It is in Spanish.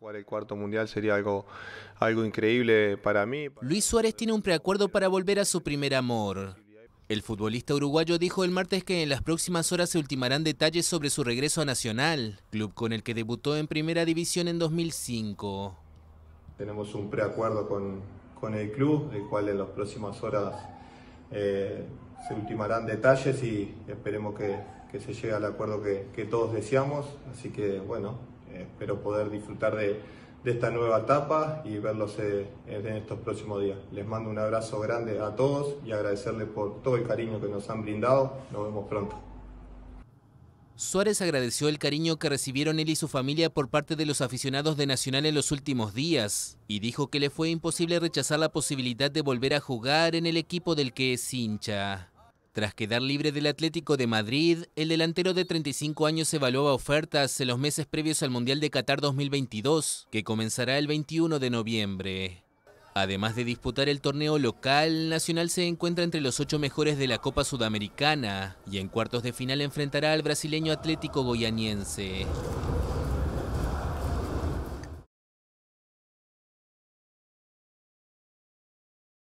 Jugar el cuarto mundial sería algo, algo increíble para mí. Luis Suárez tiene un preacuerdo para volver a su primer amor. El futbolista uruguayo dijo el martes que en las próximas horas se ultimarán detalles sobre su regreso a Nacional, club con el que debutó en Primera División en 2005. Tenemos un preacuerdo con, con el club, el cual en las próximas horas eh, se ultimarán detalles y esperemos que, que se llegue al acuerdo que, que todos deseamos. Así que bueno, espero poder disfrutar de, esta nueva etapa y verlos eh, en estos próximos días. Les mando un abrazo grande a todos y agradecerles por todo el cariño que nos han brindado. Nos vemos pronto. Suárez agradeció el cariño que recibieron él y su familia por parte de los aficionados de Nacional en los últimos días y dijo que le fue imposible rechazar la posibilidad de volver a jugar en el equipo del que es hincha. Tras quedar libre del Atlético de Madrid, el delantero de 35 años evaluaba ofertas en los meses previos al Mundial de Qatar 2022, que comenzará el 21 de noviembre. Además de disputar el torneo local, Nacional se encuentra entre los ocho mejores de la Copa Sudamericana y en cuartos de final enfrentará al brasileño Atlético Goianiense.